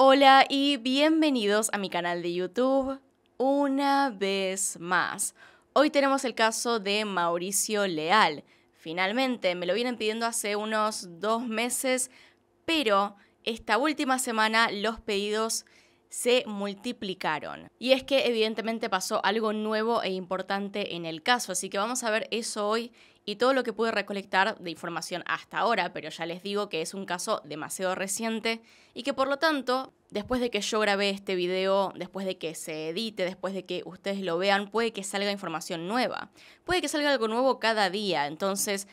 Hola y bienvenidos a mi canal de YouTube una vez más. Hoy tenemos el caso de Mauricio Leal. Finalmente, me lo vienen pidiendo hace unos dos meses, pero esta última semana los pedidos se multiplicaron. Y es que evidentemente pasó algo nuevo e importante en el caso, así que vamos a ver eso hoy y todo lo que pude recolectar de información hasta ahora, pero ya les digo que es un caso demasiado reciente y que por lo tanto, después de que yo grabé este video, después de que se edite, después de que ustedes lo vean, puede que salga información nueva, puede que salga algo nuevo cada día, entonces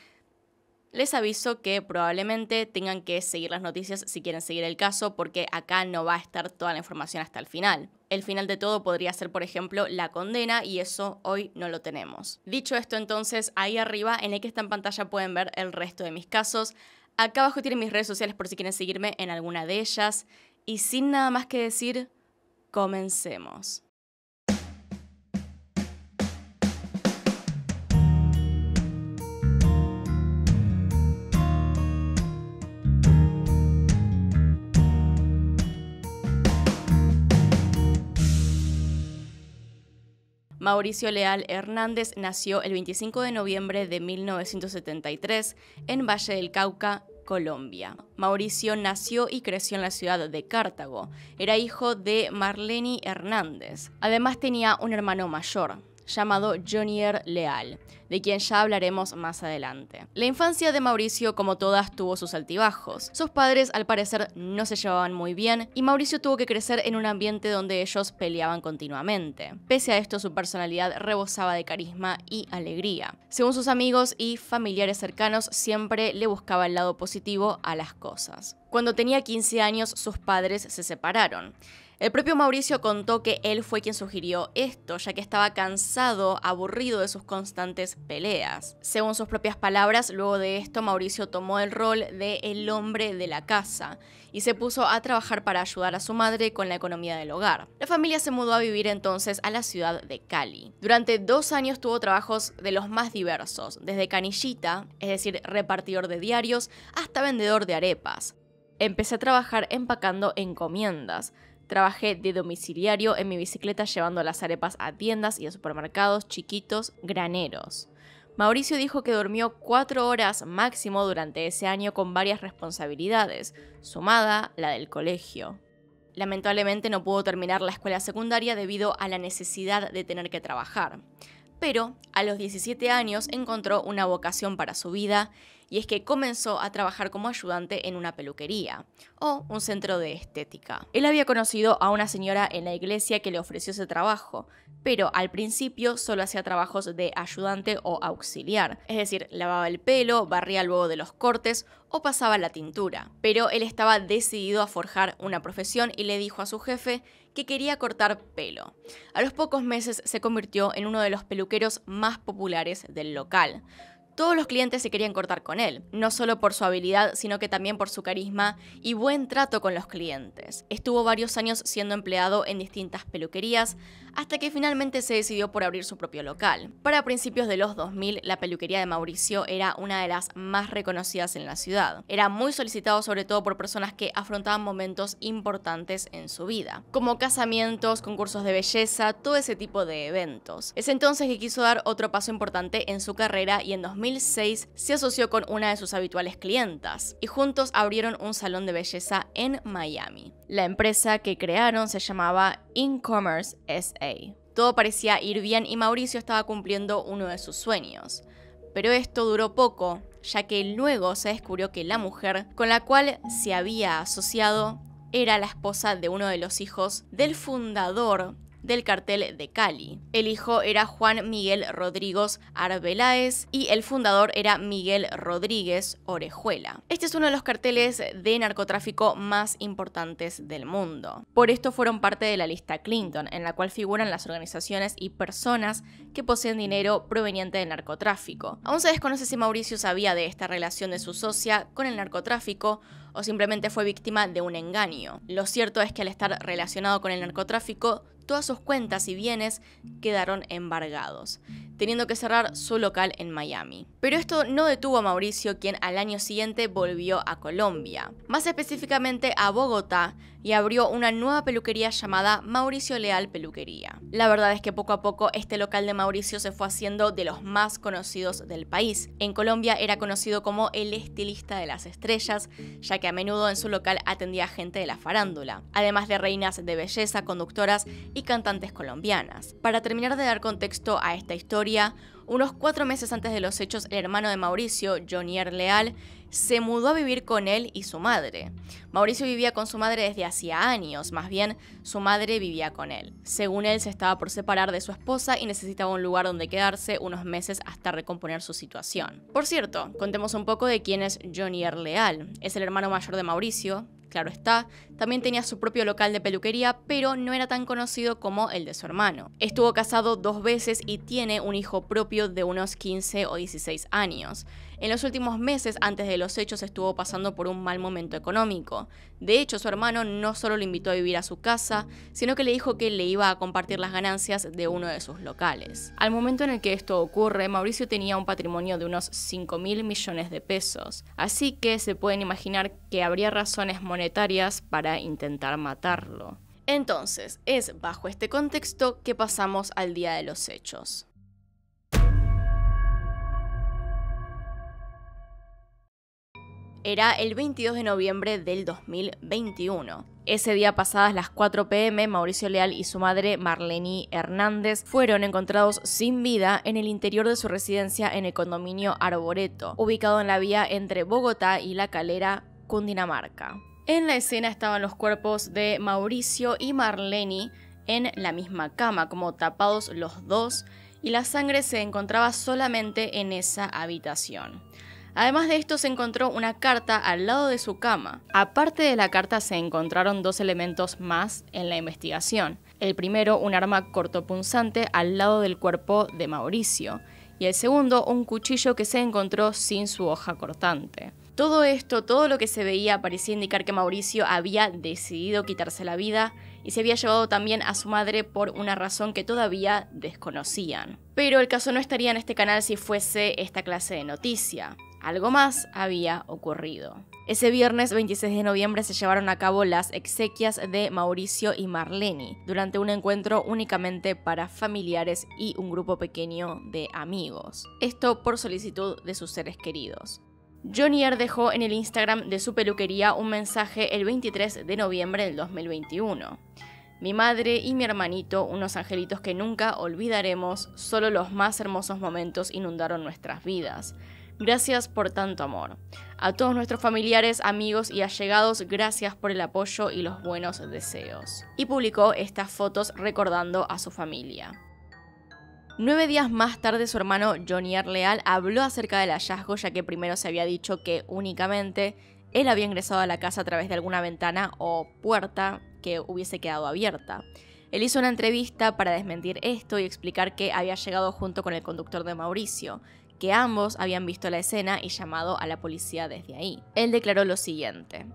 les aviso que probablemente tengan que seguir las noticias si quieren seguir el caso porque acá no va a estar toda la información hasta el final. El final de todo podría ser, por ejemplo, la condena y eso hoy no lo tenemos. Dicho esto, entonces, ahí arriba en el que está en pantalla pueden ver el resto de mis casos. Acá abajo tienen mis redes sociales por si quieren seguirme en alguna de ellas. Y sin nada más que decir, comencemos. Mauricio Leal Hernández nació el 25 de noviembre de 1973 en Valle del Cauca, Colombia. Mauricio nació y creció en la ciudad de Cartago. Era hijo de Marleni Hernández. Además tenía un hermano mayor llamado Jonier Leal, de quien ya hablaremos más adelante. La infancia de Mauricio, como todas, tuvo sus altibajos. Sus padres, al parecer, no se llevaban muy bien y Mauricio tuvo que crecer en un ambiente donde ellos peleaban continuamente. Pese a esto, su personalidad rebosaba de carisma y alegría. Según sus amigos y familiares cercanos, siempre le buscaba el lado positivo a las cosas. Cuando tenía 15 años, sus padres se separaron. El propio Mauricio contó que él fue quien sugirió esto, ya que estaba cansado, aburrido de sus constantes peleas. Según sus propias palabras, luego de esto Mauricio tomó el rol de el hombre de la casa y se puso a trabajar para ayudar a su madre con la economía del hogar. La familia se mudó a vivir entonces a la ciudad de Cali. Durante dos años tuvo trabajos de los más diversos, desde canillita, es decir, repartidor de diarios, hasta vendedor de arepas. Empecé a trabajar empacando encomiendas, Trabajé de domiciliario en mi bicicleta llevando las arepas a tiendas y a supermercados chiquitos graneros. Mauricio dijo que durmió cuatro horas máximo durante ese año con varias responsabilidades, sumada la del colegio. Lamentablemente no pudo terminar la escuela secundaria debido a la necesidad de tener que trabajar. Pero a los 17 años encontró una vocación para su vida y es que comenzó a trabajar como ayudante en una peluquería o un centro de estética. Él había conocido a una señora en la iglesia que le ofreció ese trabajo, pero al principio solo hacía trabajos de ayudante o auxiliar, es decir, lavaba el pelo, barría luego de los cortes o pasaba la tintura. Pero él estaba decidido a forjar una profesión y le dijo a su jefe que quería cortar pelo. A los pocos meses se convirtió en uno de los peluqueros más populares del local todos los clientes se querían cortar con él, no solo por su habilidad, sino que también por su carisma y buen trato con los clientes. Estuvo varios años siendo empleado en distintas peluquerías, hasta que finalmente se decidió por abrir su propio local. Para principios de los 2000, la peluquería de Mauricio era una de las más reconocidas en la ciudad. Era muy solicitado sobre todo por personas que afrontaban momentos importantes en su vida, como casamientos, concursos de belleza, todo ese tipo de eventos. Es entonces que quiso dar otro paso importante en su carrera y en 2000 2006 se asoció con una de sus habituales clientas y juntos abrieron un salón de belleza en Miami. La empresa que crearon se llamaba InCommerce SA. Todo parecía ir bien y Mauricio estaba cumpliendo uno de sus sueños. Pero esto duró poco, ya que luego se descubrió que la mujer con la cual se había asociado era la esposa de uno de los hijos del fundador del cartel de Cali. El hijo era Juan Miguel Rodríguez Arbeláez y el fundador era Miguel Rodríguez Orejuela. Este es uno de los carteles de narcotráfico más importantes del mundo. Por esto fueron parte de la lista Clinton, en la cual figuran las organizaciones y personas que poseen dinero proveniente del narcotráfico. Aún se desconoce si Mauricio sabía de esta relación de su socia con el narcotráfico o simplemente fue víctima de un engaño. Lo cierto es que al estar relacionado con el narcotráfico, todas sus cuentas y bienes quedaron embargados, teniendo que cerrar su local en Miami. Pero esto no detuvo a Mauricio, quien al año siguiente volvió a Colombia, más específicamente a Bogotá, y abrió una nueva peluquería llamada Mauricio Leal Peluquería. La verdad es que poco a poco este local de Mauricio se fue haciendo de los más conocidos del país. En Colombia era conocido como el estilista de las estrellas, ya que a menudo en su local atendía gente de la farándula, además de reinas de belleza, conductoras y cantantes colombianas. Para terminar de dar contexto a esta historia, unos cuatro meses antes de los hechos, el hermano de Mauricio, Jonier Leal, se mudó a vivir con él y su madre. Mauricio vivía con su madre desde hacía años, más bien su madre vivía con él. Según él, se estaba por separar de su esposa y necesitaba un lugar donde quedarse unos meses hasta recomponer su situación. Por cierto, contemos un poco de quién es Johnny Leal. Es el hermano mayor de Mauricio, claro está. También tenía su propio local de peluquería, pero no era tan conocido como el de su hermano. Estuvo casado dos veces y tiene un hijo propio de unos 15 o 16 años. En los últimos meses, antes de los hechos, estuvo pasando por un mal momento económico. De hecho, su hermano no solo lo invitó a vivir a su casa, sino que le dijo que le iba a compartir las ganancias de uno de sus locales. Al momento en el que esto ocurre, Mauricio tenía un patrimonio de unos 5 mil millones de pesos, así que se pueden imaginar que habría razones monetarias para intentar matarlo. Entonces, es bajo este contexto que pasamos al día de los hechos. era el 22 de noviembre del 2021. Ese día pasadas las 4 pm, Mauricio Leal y su madre Marlene Hernández fueron encontrados sin vida en el interior de su residencia en el condominio Arboreto, ubicado en la vía entre Bogotá y La Calera, Cundinamarca. En la escena estaban los cuerpos de Mauricio y Marlene en la misma cama, como tapados los dos, y la sangre se encontraba solamente en esa habitación. Además de esto se encontró una carta al lado de su cama. Aparte de la carta se encontraron dos elementos más en la investigación. El primero, un arma cortopunzante al lado del cuerpo de Mauricio. Y el segundo, un cuchillo que se encontró sin su hoja cortante. Todo esto, todo lo que se veía parecía indicar que Mauricio había decidido quitarse la vida y se había llevado también a su madre por una razón que todavía desconocían. Pero el caso no estaría en este canal si fuese esta clase de noticia. Algo más había ocurrido. Ese viernes 26 de noviembre se llevaron a cabo las exequias de Mauricio y Marlene, durante un encuentro únicamente para familiares y un grupo pequeño de amigos. Esto por solicitud de sus seres queridos. Jonier dejó en el Instagram de su peluquería un mensaje el 23 de noviembre del 2021. Mi madre y mi hermanito, unos angelitos que nunca olvidaremos, solo los más hermosos momentos inundaron nuestras vidas. Gracias por tanto amor. A todos nuestros familiares, amigos y allegados, gracias por el apoyo y los buenos deseos. Y publicó estas fotos recordando a su familia. Nueve días más tarde su hermano Johnny Leal habló acerca del hallazgo ya que primero se había dicho que únicamente él había ingresado a la casa a través de alguna ventana o puerta que hubiese quedado abierta. Él hizo una entrevista para desmentir esto y explicar que había llegado junto con el conductor de Mauricio, que ambos habían visto la escena y llamado a la policía desde ahí. Él declaró lo siguiente.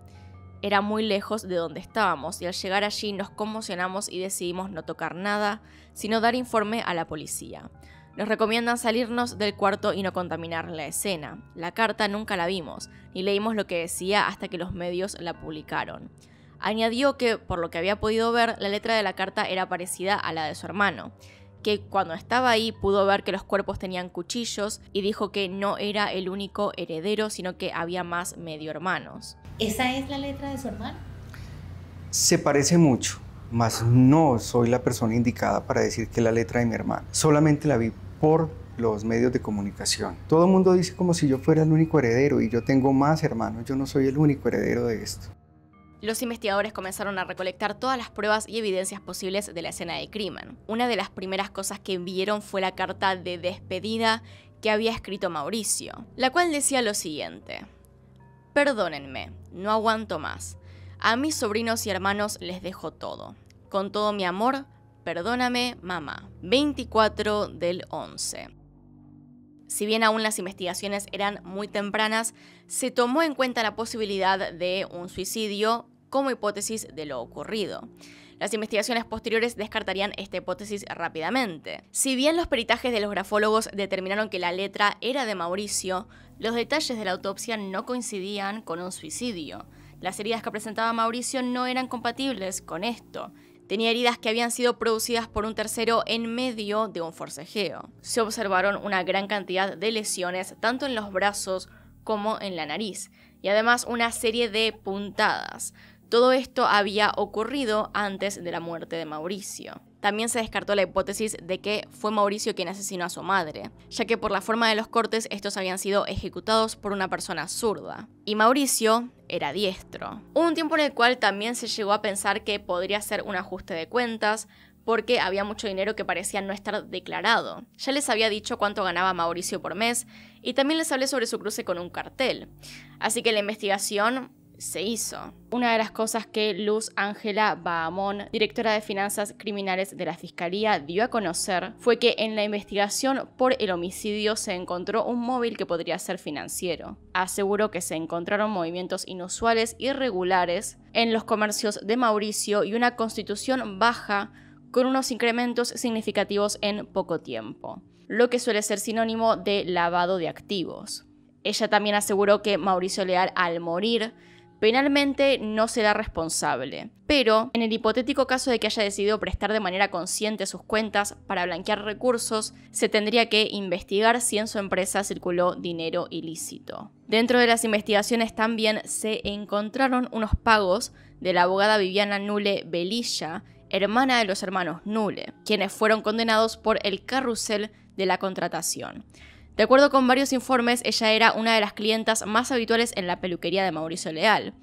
Era muy lejos de donde estábamos y al llegar allí nos conmocionamos y decidimos no tocar nada, sino dar informe a la policía. Nos recomiendan salirnos del cuarto y no contaminar la escena. La carta nunca la vimos, ni leímos lo que decía hasta que los medios la publicaron. Añadió que, por lo que había podido ver, la letra de la carta era parecida a la de su hermano que cuando estaba ahí pudo ver que los cuerpos tenían cuchillos y dijo que no era el único heredero, sino que había más medio hermanos. ¿Esa es la letra de su hermano? Se parece mucho, mas no soy la persona indicada para decir que es la letra de mi hermano. Solamente la vi por los medios de comunicación. Todo el mundo dice como si yo fuera el único heredero y yo tengo más hermanos, yo no soy el único heredero de esto los investigadores comenzaron a recolectar todas las pruebas y evidencias posibles de la escena de crimen. Una de las primeras cosas que vieron fue la carta de despedida que había escrito Mauricio, la cual decía lo siguiente. Perdónenme, no aguanto más. A mis sobrinos y hermanos les dejo todo. Con todo mi amor, perdóname, mamá. 24 del 11. Si bien aún las investigaciones eran muy tempranas, se tomó en cuenta la posibilidad de un suicidio como hipótesis de lo ocurrido. Las investigaciones posteriores descartarían esta hipótesis rápidamente. Si bien los peritajes de los grafólogos determinaron que la letra era de Mauricio, los detalles de la autopsia no coincidían con un suicidio. Las heridas que presentaba Mauricio no eran compatibles con esto. Tenía heridas que habían sido producidas por un tercero en medio de un forcejeo. Se observaron una gran cantidad de lesiones tanto en los brazos como en la nariz, y además una serie de puntadas. Todo esto había ocurrido antes de la muerte de Mauricio. También se descartó la hipótesis de que fue Mauricio quien asesinó a su madre, ya que por la forma de los cortes estos habían sido ejecutados por una persona zurda. Y Mauricio era diestro. Hubo un tiempo en el cual también se llegó a pensar que podría ser un ajuste de cuentas, porque había mucho dinero que parecía no estar declarado. Ya les había dicho cuánto ganaba Mauricio por mes y también les hablé sobre su cruce con un cartel. Así que la investigación se hizo. Una de las cosas que Luz Ángela Bahamón, directora de Finanzas Criminales de la Fiscalía, dio a conocer fue que en la investigación por el homicidio se encontró un móvil que podría ser financiero. Aseguró que se encontraron movimientos inusuales irregulares en los comercios de Mauricio y una constitución baja con unos incrementos significativos en poco tiempo, lo que suele ser sinónimo de lavado de activos. Ella también aseguró que Mauricio Leal al morir penalmente no será responsable. Pero, en el hipotético caso de que haya decidido prestar de manera consciente sus cuentas para blanquear recursos, se tendría que investigar si en su empresa circuló dinero ilícito. Dentro de las investigaciones también se encontraron unos pagos de la abogada Viviana Nule Belilla, hermana de los hermanos Nule, quienes fueron condenados por el carrusel de la contratación. De acuerdo con varios informes, ella era una de las clientas más habituales en la peluquería de Mauricio Leal,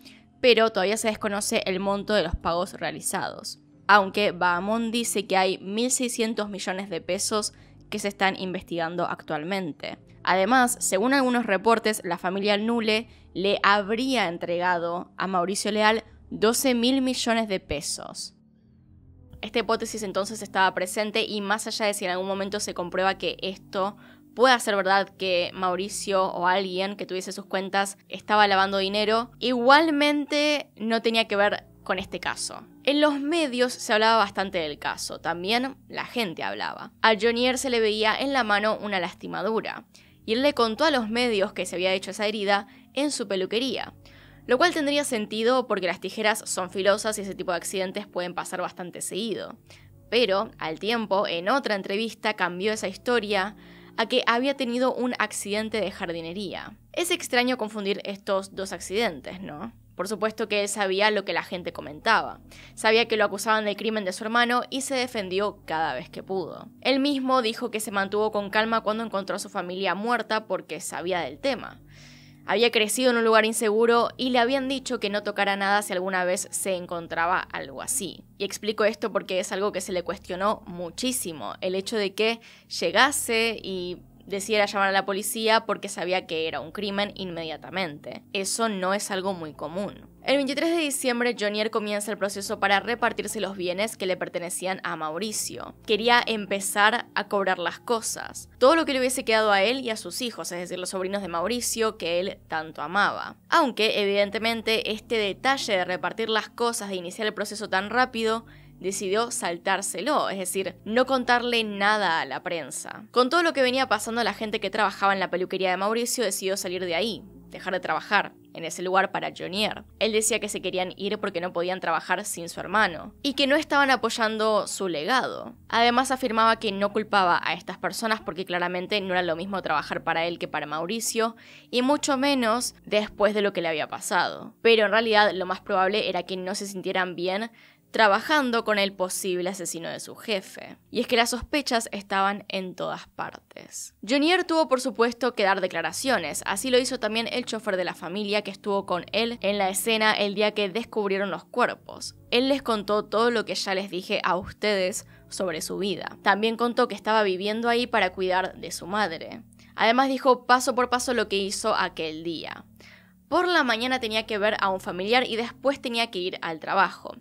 pero todavía se desconoce el monto de los pagos realizados. Aunque Bahamón dice que hay 1.600 millones de pesos que se están investigando actualmente. Además, según algunos reportes, la familia Nule le habría entregado a Mauricio Leal 12.000 millones de pesos. Esta hipótesis entonces estaba presente y más allá de si en algún momento se comprueba que esto Puede ser verdad que Mauricio o alguien que tuviese sus cuentas estaba lavando dinero, igualmente no tenía que ver con este caso. En los medios se hablaba bastante del caso, también la gente hablaba. A Jonier se le veía en la mano una lastimadura, y él le contó a los medios que se había hecho esa herida en su peluquería, lo cual tendría sentido porque las tijeras son filosas y ese tipo de accidentes pueden pasar bastante seguido. Pero, al tiempo, en otra entrevista cambió esa historia a que había tenido un accidente de jardinería. Es extraño confundir estos dos accidentes, ¿no? Por supuesto que él sabía lo que la gente comentaba, sabía que lo acusaban del crimen de su hermano y se defendió cada vez que pudo. Él mismo dijo que se mantuvo con calma cuando encontró a su familia muerta porque sabía del tema. Había crecido en un lugar inseguro y le habían dicho que no tocara nada si alguna vez se encontraba algo así. Y explico esto porque es algo que se le cuestionó muchísimo, el hecho de que llegase y decidiera llamar a la policía porque sabía que era un crimen inmediatamente. Eso no es algo muy común. El 23 de diciembre, Jonier comienza el proceso para repartirse los bienes que le pertenecían a Mauricio. Quería empezar a cobrar las cosas, todo lo que le hubiese quedado a él y a sus hijos, es decir, los sobrinos de Mauricio que él tanto amaba. Aunque, evidentemente, este detalle de repartir las cosas, de iniciar el proceso tan rápido, decidió saltárselo, es decir, no contarle nada a la prensa. Con todo lo que venía pasando la gente que trabajaba en la peluquería de Mauricio, decidió salir de ahí, dejar de trabajar en ese lugar para Jonier. Él decía que se querían ir porque no podían trabajar sin su hermano y que no estaban apoyando su legado. Además afirmaba que no culpaba a estas personas porque claramente no era lo mismo trabajar para él que para Mauricio y mucho menos después de lo que le había pasado. Pero en realidad lo más probable era que no se sintieran bien trabajando con el posible asesino de su jefe. Y es que las sospechas estaban en todas partes. Junior tuvo por supuesto que dar declaraciones, así lo hizo también el chofer de la familia que estuvo con él en la escena el día que descubrieron los cuerpos. Él les contó todo lo que ya les dije a ustedes sobre su vida. También contó que estaba viviendo ahí para cuidar de su madre. Además dijo paso por paso lo que hizo aquel día. Por la mañana tenía que ver a un familiar y después tenía que ir al trabajo.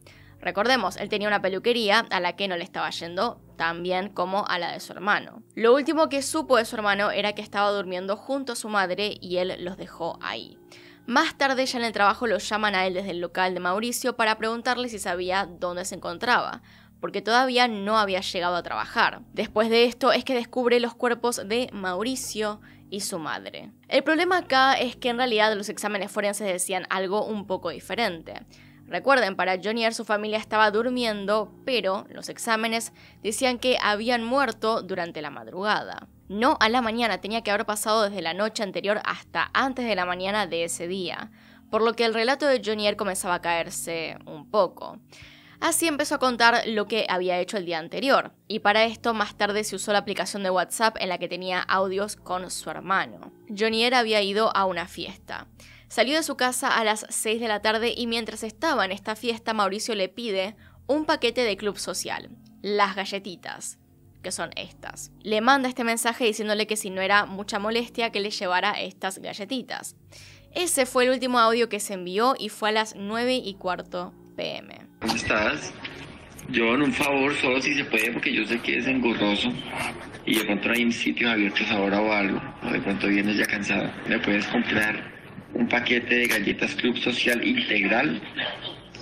Recordemos, él tenía una peluquería a la que no le estaba yendo tan bien como a la de su hermano. Lo último que supo de su hermano era que estaba durmiendo junto a su madre y él los dejó ahí. Más tarde ya en el trabajo lo llaman a él desde el local de Mauricio para preguntarle si sabía dónde se encontraba, porque todavía no había llegado a trabajar. Después de esto es que descubre los cuerpos de Mauricio y su madre. El problema acá es que en realidad los exámenes forenses decían algo un poco diferente. Recuerden, para Johnny su familia estaba durmiendo, pero los exámenes decían que habían muerto durante la madrugada. No a la mañana, tenía que haber pasado desde la noche anterior hasta antes de la mañana de ese día, por lo que el relato de Johnny comenzaba a caerse un poco. Así empezó a contar lo que había hecho el día anterior, y para esto más tarde se usó la aplicación de WhatsApp en la que tenía audios con su hermano. Johnny había ido a una fiesta. Salió de su casa a las 6 de la tarde y mientras estaba en esta fiesta Mauricio le pide un paquete de club social, las galletitas, que son estas. Le manda este mensaje diciéndole que si no era mucha molestia que le llevara estas galletitas. Ese fue el último audio que se envió y fue a las 9 y cuarto pm. ¿Cómo estás? Yo en un favor, solo si se puede, porque yo sé que es engorroso y de pronto sitio sitios abiertos ahora o algo, o de cuánto vienes ya cansada. ¿Me puedes comprar un paquete de galletas Club Social Integral,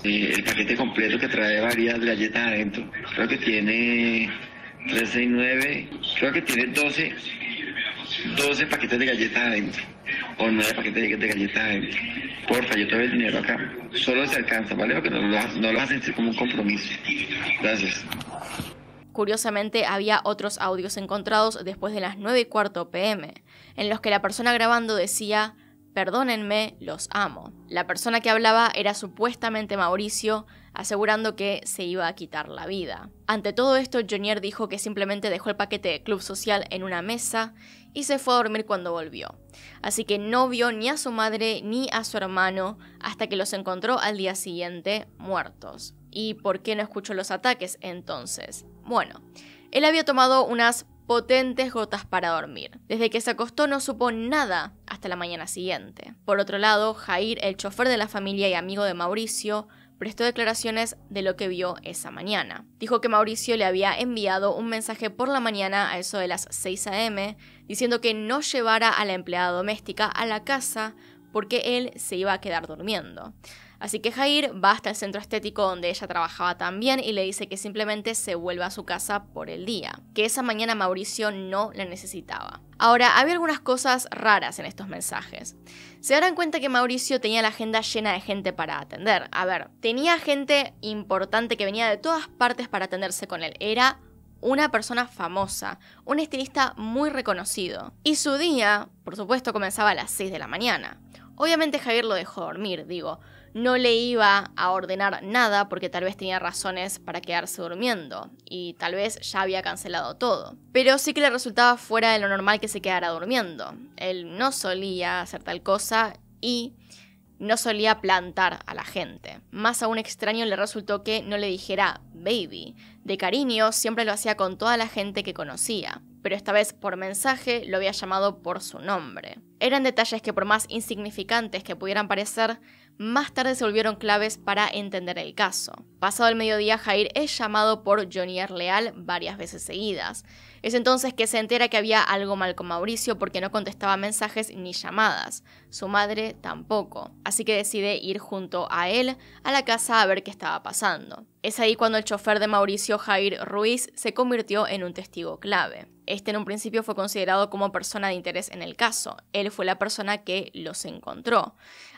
eh, el paquete completo que trae varias galletas adentro. Creo que tiene y 13 9. creo que tiene 12, 12 paquetes de galletas adentro, o 9 paquetes de galletas adentro. Porfa, yo te el dinero acá. Solo se alcanza, ¿vale? Porque no lo, no lo hacen como un compromiso. Gracias. Curiosamente, había otros audios encontrados después de las 9 y cuarto pm, en los que la persona grabando decía Perdónenme, los amo. La persona que hablaba era supuestamente Mauricio, asegurando que se iba a quitar la vida. Ante todo esto, Jonier dijo que simplemente dejó el paquete de Club Social en una mesa y se fue a dormir cuando volvió. Así que no vio ni a su madre ni a su hermano hasta que los encontró al día siguiente muertos. ¿Y por qué no escuchó los ataques entonces? Bueno, él había tomado unas potentes gotas para dormir. Desde que se acostó no supo nada hasta la mañana siguiente. Por otro lado, Jair, el chofer de la familia y amigo de Mauricio, prestó declaraciones de lo que vio esa mañana. Dijo que Mauricio le había enviado un mensaje por la mañana a eso de las 6 a.m., diciendo que no llevara a la empleada doméstica a la casa porque él se iba a quedar durmiendo. Así que Jair va hasta el centro estético donde ella trabajaba también y le dice que simplemente se vuelva a su casa por el día, que esa mañana Mauricio no la necesitaba. Ahora, había algunas cosas raras en estos mensajes. Se darán cuenta que Mauricio tenía la agenda llena de gente para atender. A ver, tenía gente importante que venía de todas partes para atenderse con él. Era una persona famosa, un estilista muy reconocido. Y su día, por supuesto, comenzaba a las 6 de la mañana. Obviamente Javier lo dejó dormir, digo, no le iba a ordenar nada porque tal vez tenía razones para quedarse durmiendo y tal vez ya había cancelado todo. Pero sí que le resultaba fuera de lo normal que se quedara durmiendo. Él no solía hacer tal cosa y no solía plantar a la gente. Más aún extraño le resultó que no le dijera baby. De cariño siempre lo hacía con toda la gente que conocía pero esta vez por mensaje lo había llamado por su nombre. Eran detalles que por más insignificantes que pudieran parecer, más tarde se volvieron claves para entender el caso. Pasado el mediodía, Jair es llamado por Jonier Leal varias veces seguidas. Es entonces que se entera que había algo mal con Mauricio porque no contestaba mensajes ni llamadas. Su madre tampoco. Así que decide ir junto a él a la casa a ver qué estaba pasando. Es ahí cuando el chofer de Mauricio Jair Ruiz se convirtió en un testigo clave. Este en un principio fue considerado como persona de interés en el caso. Él fue la persona que los encontró.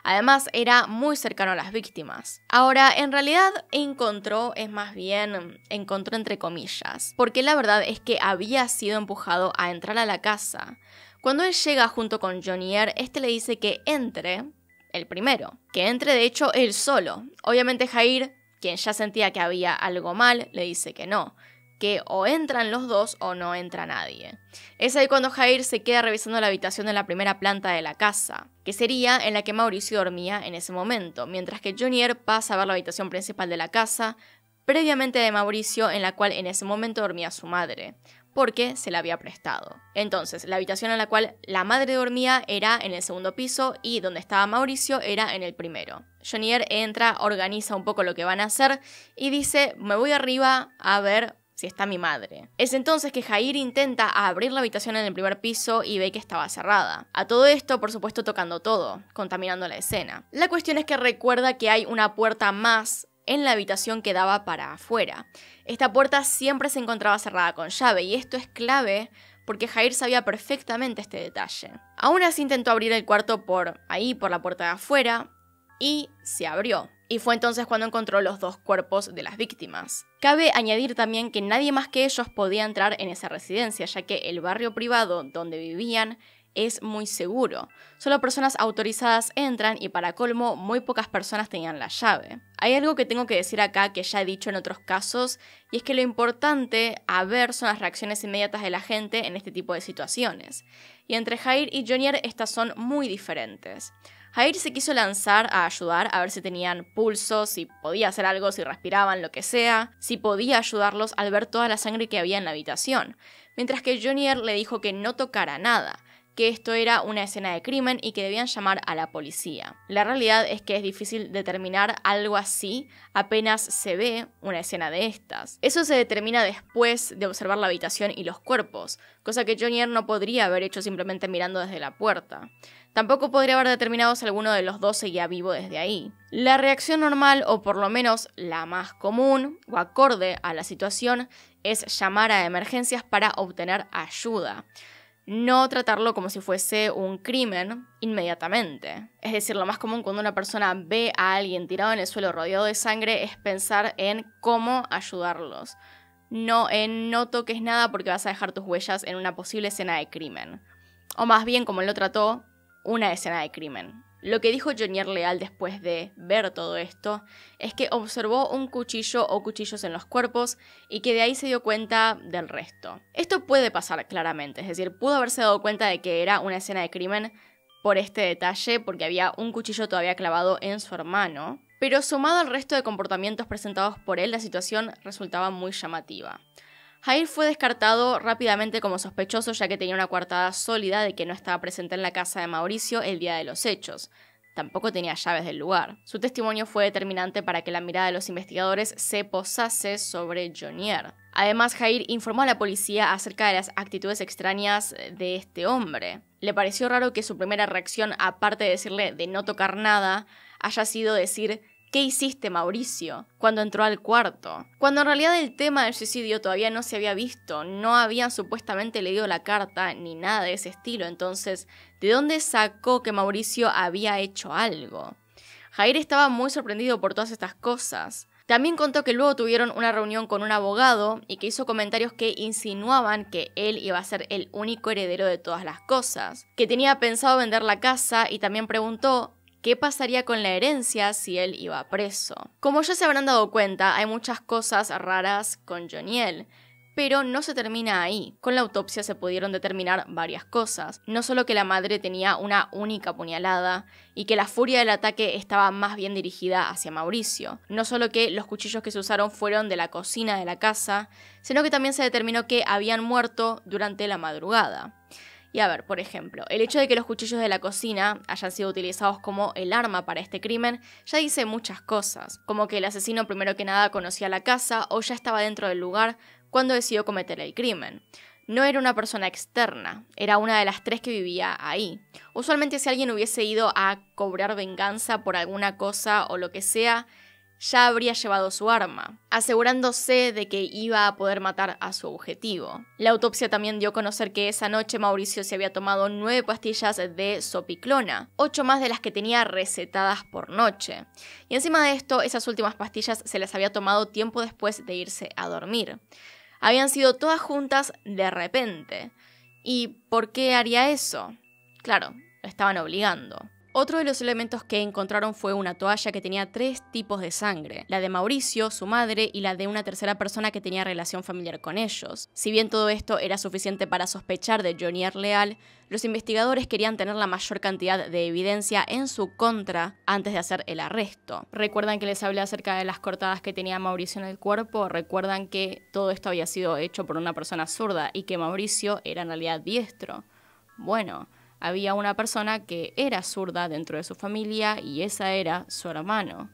Además, era muy cercano a las víctimas. Ahora, en realidad, encontró, es más bien, encontró entre comillas, porque la verdad es que había sido empujado a entrar a la casa. Cuando él llega junto con Jonier, este le dice que entre, el primero, que entre de hecho él solo. Obviamente Jair, quien ya sentía que había algo mal, le dice que no, que o entran los dos o no entra nadie. Es ahí cuando Jair se queda revisando la habitación de la primera planta de la casa, que sería en la que Mauricio dormía en ese momento, mientras que Junior pasa a ver la habitación principal de la casa, previamente de Mauricio, en la cual en ese momento dormía su madre, porque se la había prestado. Entonces, la habitación en la cual la madre dormía era en el segundo piso y donde estaba Mauricio era en el primero. Junior entra, organiza un poco lo que van a hacer y dice, me voy arriba a ver si está mi madre. Es entonces que Jair intenta abrir la habitación en el primer piso y ve que estaba cerrada. A todo esto, por supuesto, tocando todo, contaminando la escena. La cuestión es que recuerda que hay una puerta más en la habitación que daba para afuera. Esta puerta siempre se encontraba cerrada con llave y esto es clave porque Jair sabía perfectamente este detalle. Aún así intentó abrir el cuarto por ahí, por la puerta de afuera, y se abrió y fue entonces cuando encontró los dos cuerpos de las víctimas. Cabe añadir también que nadie más que ellos podía entrar en esa residencia, ya que el barrio privado donde vivían es muy seguro. Solo personas autorizadas entran y para colmo muy pocas personas tenían la llave. Hay algo que tengo que decir acá que ya he dicho en otros casos y es que lo importante a ver son las reacciones inmediatas de la gente en este tipo de situaciones. Y entre Jair y Jonier estas son muy diferentes. Jair se quiso lanzar a ayudar a ver si tenían pulsos, si podía hacer algo, si respiraban, lo que sea, si podía ayudarlos al ver toda la sangre que había en la habitación, mientras que Junior le dijo que no tocara nada, que esto era una escena de crimen y que debían llamar a la policía. La realidad es que es difícil determinar algo así apenas se ve una escena de estas. Eso se determina después de observar la habitación y los cuerpos, cosa que Jonier no podría haber hecho simplemente mirando desde la puerta. Tampoco podría haber determinado si alguno de los dos seguía vivo desde ahí. La reacción normal, o por lo menos la más común o acorde a la situación, es llamar a emergencias para obtener ayuda no tratarlo como si fuese un crimen inmediatamente. Es decir, lo más común cuando una persona ve a alguien tirado en el suelo rodeado de sangre es pensar en cómo ayudarlos. No en no toques nada porque vas a dejar tus huellas en una posible escena de crimen. O más bien como lo trató, una escena de crimen. Lo que dijo Jonier Leal después de ver todo esto es que observó un cuchillo o cuchillos en los cuerpos y que de ahí se dio cuenta del resto. Esto puede pasar claramente, es decir, pudo haberse dado cuenta de que era una escena de crimen por este detalle porque había un cuchillo todavía clavado en su hermano, pero sumado al resto de comportamientos presentados por él, la situación resultaba muy llamativa. Jair fue descartado rápidamente como sospechoso ya que tenía una coartada sólida de que no estaba presente en la casa de Mauricio el día de los hechos. Tampoco tenía llaves del lugar. Su testimonio fue determinante para que la mirada de los investigadores se posase sobre Jonier. Además, Jair informó a la policía acerca de las actitudes extrañas de este hombre. Le pareció raro que su primera reacción, aparte de decirle de no tocar nada, haya sido decir ¿Qué hiciste, Mauricio? cuando entró al cuarto. Cuando en realidad el tema del suicidio todavía no se había visto, no habían supuestamente leído la carta ni nada de ese estilo, entonces, ¿de dónde sacó que Mauricio había hecho algo? Jair estaba muy sorprendido por todas estas cosas. También contó que luego tuvieron una reunión con un abogado y que hizo comentarios que insinuaban que él iba a ser el único heredero de todas las cosas, que tenía pensado vender la casa y también preguntó qué pasaría con la herencia si él iba preso. Como ya se habrán dado cuenta, hay muchas cosas raras con Joniel. Pero no se termina ahí. Con la autopsia se pudieron determinar varias cosas. No solo que la madre tenía una única puñalada y que la furia del ataque estaba más bien dirigida hacia Mauricio. No solo que los cuchillos que se usaron fueron de la cocina de la casa, sino que también se determinó que habían muerto durante la madrugada. Y a ver, por ejemplo, el hecho de que los cuchillos de la cocina hayan sido utilizados como el arma para este crimen ya dice muchas cosas, como que el asesino primero que nada conocía la casa o ya estaba dentro del lugar cuando decidió cometer el crimen. No era una persona externa, era una de las tres que vivía ahí. Usualmente si alguien hubiese ido a cobrar venganza por alguna cosa o lo que sea, ya habría llevado su arma, asegurándose de que iba a poder matar a su objetivo. La autopsia también dio a conocer que esa noche Mauricio se había tomado nueve pastillas de sopiclona, ocho más de las que tenía recetadas por noche. Y encima de esto, esas últimas pastillas se las había tomado tiempo después de irse a dormir. Habían sido todas juntas de repente. ¿Y por qué haría eso? Claro, lo estaban obligando. Otro de los elementos que encontraron fue una toalla que tenía tres tipos de sangre, la de Mauricio, su madre y la de una tercera persona que tenía relación familiar con ellos. Si bien todo esto era suficiente para sospechar de Johnny Leal, los investigadores querían tener la mayor cantidad de evidencia en su contra antes de hacer el arresto. ¿Recuerdan que les hablé acerca de las cortadas que tenía Mauricio en el cuerpo? ¿Recuerdan que todo esto había sido hecho por una persona zurda y que Mauricio era en realidad diestro? Bueno, había una persona que era zurda dentro de su familia y esa era su hermano,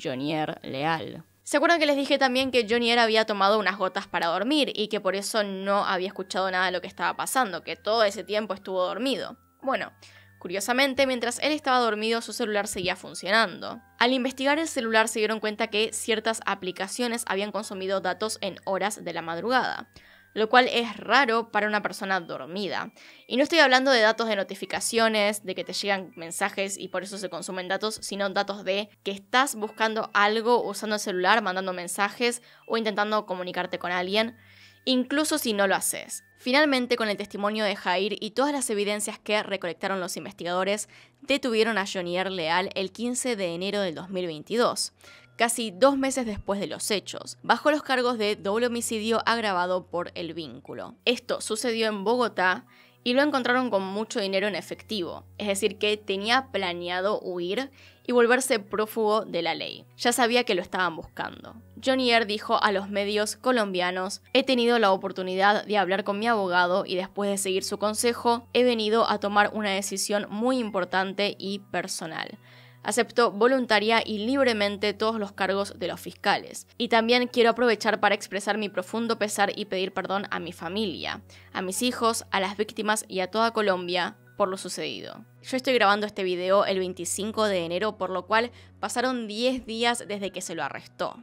Jonier Leal. ¿Se acuerdan que les dije también que Jonier había tomado unas gotas para dormir y que por eso no había escuchado nada de lo que estaba pasando, que todo ese tiempo estuvo dormido? Bueno, Curiosamente, mientras él estaba dormido, su celular seguía funcionando. Al investigar el celular se dieron cuenta que ciertas aplicaciones habían consumido datos en horas de la madrugada lo cual es raro para una persona dormida. Y no estoy hablando de datos de notificaciones, de que te llegan mensajes y por eso se consumen datos, sino datos de que estás buscando algo usando el celular, mandando mensajes o intentando comunicarte con alguien, incluso si no lo haces. Finalmente, con el testimonio de Jair y todas las evidencias que recolectaron los investigadores, detuvieron a Jonier Leal el 15 de enero del 2022 casi dos meses después de los hechos, bajo los cargos de doble homicidio agravado por el vínculo. Esto sucedió en Bogotá y lo encontraron con mucho dinero en efectivo, es decir, que tenía planeado huir y volverse prófugo de la ley. Ya sabía que lo estaban buscando. Johnny Ear dijo a los medios colombianos, he tenido la oportunidad de hablar con mi abogado y después de seguir su consejo, he venido a tomar una decisión muy importante y personal aceptó voluntaria y libremente todos los cargos de los fiscales. Y también quiero aprovechar para expresar mi profundo pesar y pedir perdón a mi familia, a mis hijos, a las víctimas y a toda Colombia por lo sucedido. Yo estoy grabando este video el 25 de enero, por lo cual pasaron 10 días desde que se lo arrestó.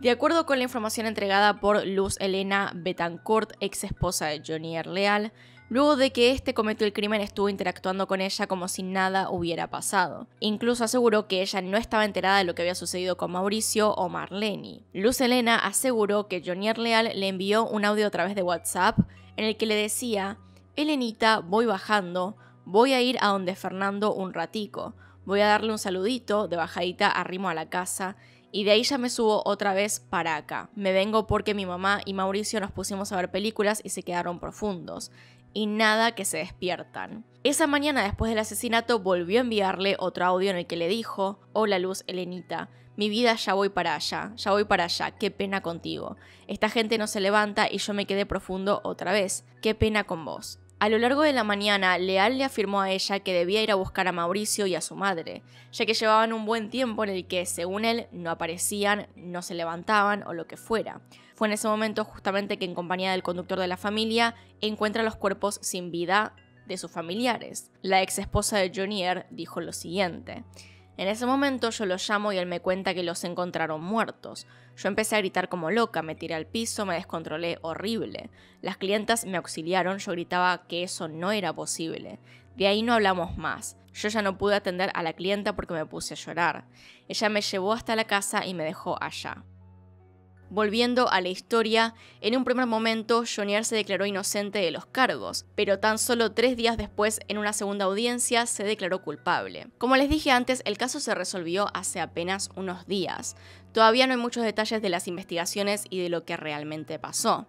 De acuerdo con la información entregada por Luz Elena Betancourt, ex esposa de Johnny Erleal, Luego de que este cometió el crimen estuvo interactuando con ella como si nada hubiera pasado. Incluso aseguró que ella no estaba enterada de lo que había sucedido con Mauricio o Marlene. Luz Elena aseguró que Jonier Leal le envió un audio a través de WhatsApp en el que le decía, Elenita, voy bajando, voy a ir a donde Fernando un ratico, voy a darle un saludito, de bajadita arrimo a la casa, y de ahí ya me subo otra vez para acá. Me vengo porque mi mamá y Mauricio nos pusimos a ver películas y se quedaron profundos y nada que se despiertan. Esa mañana después del asesinato volvió a enviarle otro audio en el que le dijo, Hola Luz Elenita, mi vida ya voy para allá, ya voy para allá, qué pena contigo. Esta gente no se levanta y yo me quedé profundo otra vez, qué pena con vos. A lo largo de la mañana, Leal le afirmó a ella que debía ir a buscar a Mauricio y a su madre, ya que llevaban un buen tiempo en el que, según él, no aparecían, no se levantaban o lo que fuera. Fue en ese momento justamente que en compañía del conductor de la familia encuentra los cuerpos sin vida de sus familiares. La ex esposa de Junior dijo lo siguiente. En ese momento yo lo llamo y él me cuenta que los encontraron muertos. Yo empecé a gritar como loca, me tiré al piso, me descontrolé horrible. Las clientas me auxiliaron, yo gritaba que eso no era posible. De ahí no hablamos más. Yo ya no pude atender a la clienta porque me puse a llorar. Ella me llevó hasta la casa y me dejó allá. Volviendo a la historia, en un primer momento Jonier se declaró inocente de los cargos, pero tan solo tres días después, en una segunda audiencia, se declaró culpable. Como les dije antes, el caso se resolvió hace apenas unos días. Todavía no hay muchos detalles de las investigaciones y de lo que realmente pasó.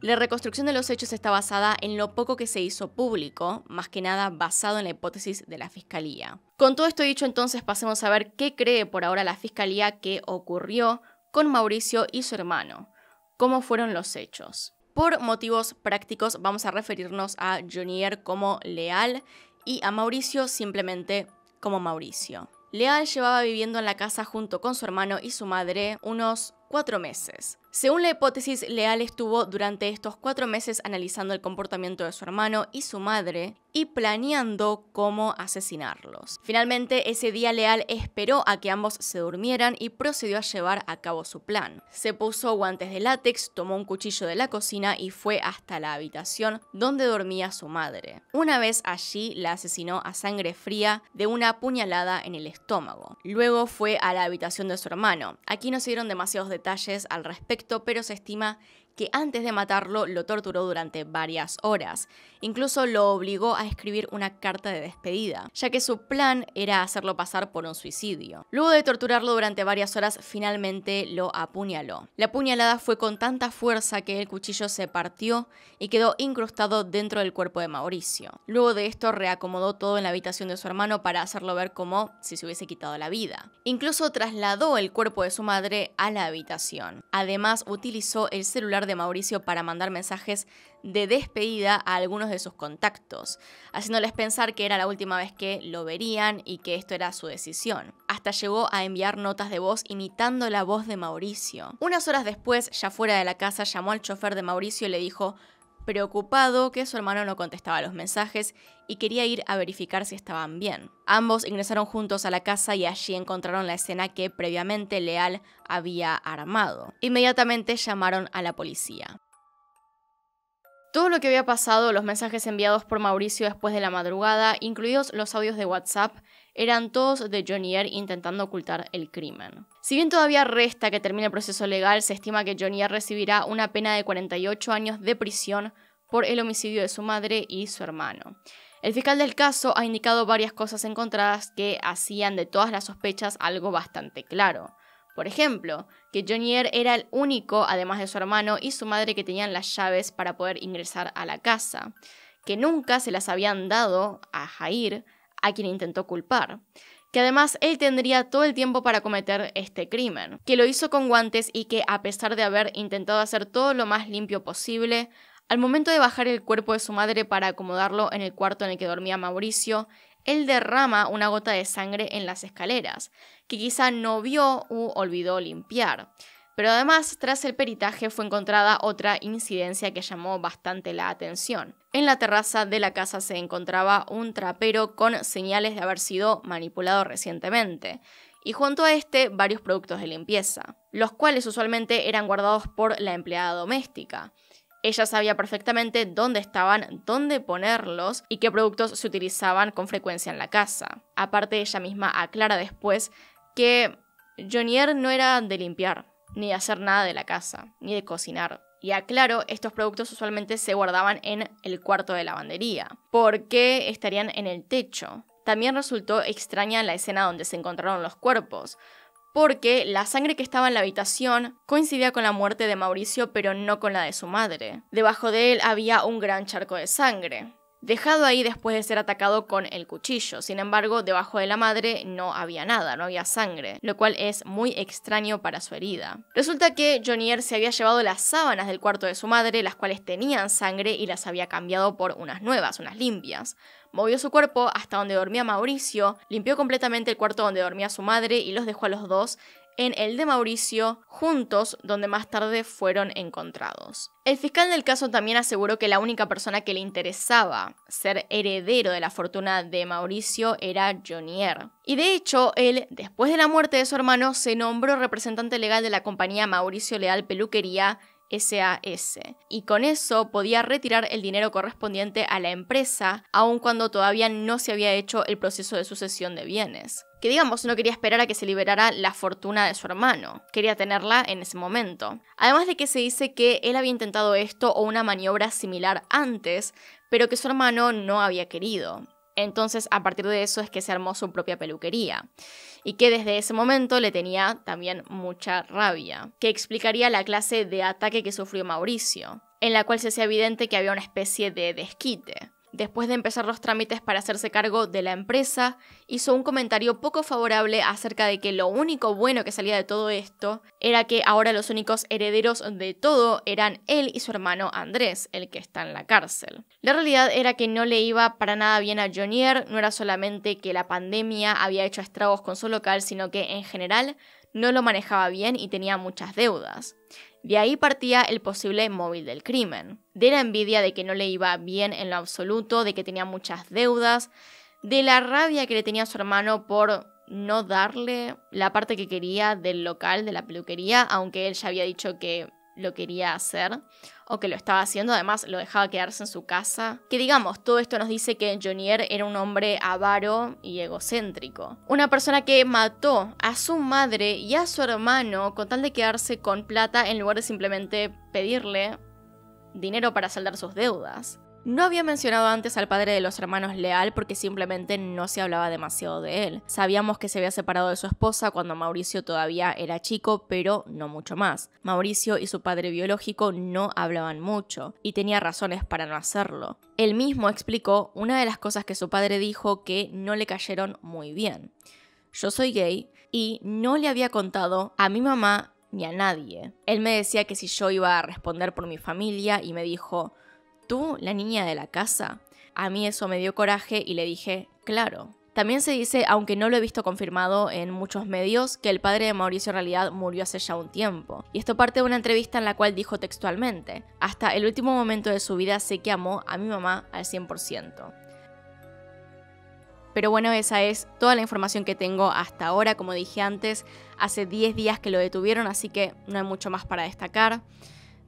La reconstrucción de los hechos está basada en lo poco que se hizo público, más que nada basado en la hipótesis de la Fiscalía. Con todo esto dicho, entonces pasemos a ver qué cree por ahora la Fiscalía que ocurrió con Mauricio y su hermano. ¿Cómo fueron los hechos? Por motivos prácticos vamos a referirnos a Junior como Leal y a Mauricio simplemente como Mauricio. Leal llevaba viviendo en la casa junto con su hermano y su madre unos cuatro meses. Según la hipótesis, Leal estuvo durante estos cuatro meses analizando el comportamiento de su hermano y su madre y planeando cómo asesinarlos. Finalmente, ese día Leal esperó a que ambos se durmieran y procedió a llevar a cabo su plan. Se puso guantes de látex, tomó un cuchillo de la cocina y fue hasta la habitación donde dormía su madre. Una vez allí, la asesinó a sangre fría de una puñalada en el estómago. Luego fue a la habitación de su hermano. Aquí no se dieron demasiados detalles al respecto, pero se estima que antes de matarlo lo torturó durante varias horas. Incluso lo obligó a escribir una carta de despedida, ya que su plan era hacerlo pasar por un suicidio. Luego de torturarlo durante varias horas, finalmente lo apuñaló. La apuñalada fue con tanta fuerza que el cuchillo se partió y quedó incrustado dentro del cuerpo de Mauricio. Luego de esto reacomodó todo en la habitación de su hermano para hacerlo ver como si se hubiese quitado la vida. Incluso trasladó el cuerpo de su madre a la habitación. Además, utilizó el celular de Mauricio para mandar mensajes de despedida a algunos de sus contactos, haciéndoles pensar que era la última vez que lo verían y que esto era su decisión. Hasta llegó a enviar notas de voz imitando la voz de Mauricio. Unas horas después, ya fuera de la casa, llamó al chofer de Mauricio y le dijo, preocupado que su hermano no contestaba los mensajes y quería ir a verificar si estaban bien. Ambos ingresaron juntos a la casa y allí encontraron la escena que previamente Leal había armado. Inmediatamente llamaron a la policía. Todo lo que había pasado, los mensajes enviados por Mauricio después de la madrugada, incluidos los audios de WhatsApp, eran todos de Johnny intentando ocultar el crimen. Si bien todavía resta que termine el proceso legal, se estima que Johnny recibirá una pena de 48 años de prisión por el homicidio de su madre y su hermano. El fiscal del caso ha indicado varias cosas encontradas que hacían de todas las sospechas algo bastante claro. Por ejemplo, que Jonier era el único, además de su hermano y su madre, que tenían las llaves para poder ingresar a la casa, que nunca se las habían dado a Jair, a quien intentó culpar, que además él tendría todo el tiempo para cometer este crimen, que lo hizo con guantes y que, a pesar de haber intentado hacer todo lo más limpio posible, al momento de bajar el cuerpo de su madre para acomodarlo en el cuarto en el que dormía Mauricio, él derrama una gota de sangre en las escaleras, que quizá no vio u olvidó limpiar. Pero además, tras el peritaje fue encontrada otra incidencia que llamó bastante la atención. En la terraza de la casa se encontraba un trapero con señales de haber sido manipulado recientemente, y junto a este varios productos de limpieza, los cuales usualmente eran guardados por la empleada doméstica. Ella sabía perfectamente dónde estaban, dónde ponerlos y qué productos se utilizaban con frecuencia en la casa. Aparte, ella misma aclara después que Jonier no era de limpiar, ni de hacer nada de la casa, ni de cocinar. Y aclaro, estos productos usualmente se guardaban en el cuarto de lavandería, porque estarían en el techo. También resultó extraña la escena donde se encontraron los cuerpos, porque la sangre que estaba en la habitación coincidía con la muerte de Mauricio pero no con la de su madre. Debajo de él había un gran charco de sangre dejado ahí después de ser atacado con el cuchillo. Sin embargo, debajo de la madre no había nada, no había sangre, lo cual es muy extraño para su herida. Resulta que Jonier se había llevado las sábanas del cuarto de su madre, las cuales tenían sangre y las había cambiado por unas nuevas, unas limpias. Movió su cuerpo hasta donde dormía Mauricio, limpió completamente el cuarto donde dormía su madre y los dejó a los dos en el de Mauricio, juntos, donde más tarde fueron encontrados. El fiscal del caso también aseguró que la única persona que le interesaba ser heredero de la fortuna de Mauricio era Jonier. Y de hecho, él, después de la muerte de su hermano, se nombró representante legal de la compañía Mauricio Leal Peluquería SAS, y con eso podía retirar el dinero correspondiente a la empresa, aun cuando todavía no se había hecho el proceso de sucesión de bienes que digamos no quería esperar a que se liberara la fortuna de su hermano, quería tenerla en ese momento. Además de que se dice que él había intentado esto o una maniobra similar antes, pero que su hermano no había querido. Entonces, a partir de eso es que se armó su propia peluquería, y que desde ese momento le tenía también mucha rabia, que explicaría la clase de ataque que sufrió Mauricio, en la cual se hacía evidente que había una especie de desquite después de empezar los trámites para hacerse cargo de la empresa, hizo un comentario poco favorable acerca de que lo único bueno que salía de todo esto era que ahora los únicos herederos de todo eran él y su hermano Andrés, el que está en la cárcel. La realidad era que no le iba para nada bien a Jonier, no era solamente que la pandemia había hecho estragos con su local, sino que en general no lo manejaba bien y tenía muchas deudas. De ahí partía el posible móvil del crimen, de la envidia de que no le iba bien en lo absoluto, de que tenía muchas deudas, de la rabia que le tenía su hermano por no darle la parte que quería del local, de la peluquería, aunque él ya había dicho que lo quería hacer o que lo estaba haciendo, además lo dejaba quedarse en su casa. Que digamos, todo esto nos dice que Jonier era un hombre avaro y egocéntrico. Una persona que mató a su madre y a su hermano con tal de quedarse con plata en lugar de simplemente pedirle dinero para saldar sus deudas. No había mencionado antes al padre de los hermanos Leal porque simplemente no se hablaba demasiado de él. Sabíamos que se había separado de su esposa cuando Mauricio todavía era chico, pero no mucho más. Mauricio y su padre biológico no hablaban mucho, y tenía razones para no hacerlo. Él mismo explicó una de las cosas que su padre dijo que no le cayeron muy bien. Yo soy gay y no le había contado a mi mamá ni a nadie. Él me decía que si yo iba a responder por mi familia y me dijo, tú, la niña de la casa. A mí eso me dio coraje y le dije, claro. También se dice, aunque no lo he visto confirmado en muchos medios, que el padre de Mauricio en realidad murió hace ya un tiempo. Y esto parte de una entrevista en la cual dijo textualmente, hasta el último momento de su vida sé que amó a mi mamá al 100%. Pero bueno, esa es toda la información que tengo hasta ahora. Como dije antes, hace 10 días que lo detuvieron, así que no hay mucho más para destacar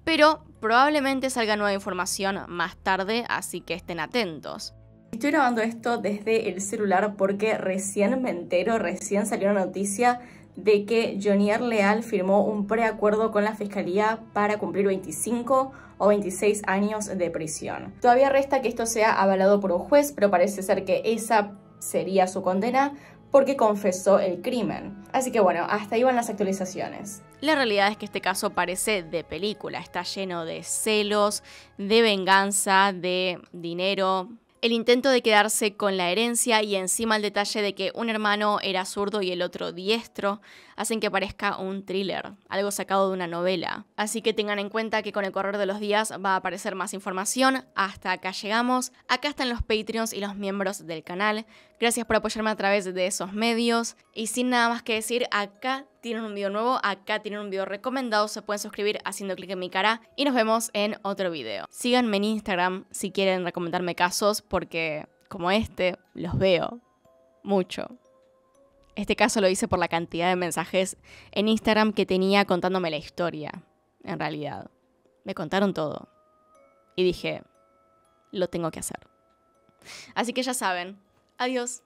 pero probablemente salga nueva información más tarde, así que estén atentos. Estoy grabando esto desde el celular porque recién me entero, recién salió la noticia de que Jonier Leal firmó un preacuerdo con la Fiscalía para cumplir 25 o 26 años de prisión. Todavía resta que esto sea avalado por un juez, pero parece ser que esa sería su condena porque confesó el crimen. Así que bueno, hasta ahí van las actualizaciones. La realidad es que este caso parece de película, está lleno de celos, de venganza, de dinero, el intento de quedarse con la herencia y encima el detalle de que un hermano era zurdo y el otro diestro hacen que parezca un thriller, algo sacado de una novela. Así que tengan en cuenta que con el correr de los días va a aparecer más información. Hasta acá llegamos. Acá están los Patreons y los miembros del canal. Gracias por apoyarme a través de esos medios. Y sin nada más que decir, acá tienen un video nuevo, acá tienen un video recomendado, se pueden suscribir haciendo clic en mi cara y nos vemos en otro video. Síganme en Instagram si quieren recomendarme casos porque como este los veo mucho. Este caso lo hice por la cantidad de mensajes en Instagram que tenía contándome la historia, en realidad. Me contaron todo. Y dije, lo tengo que hacer. Así que ya saben, adiós.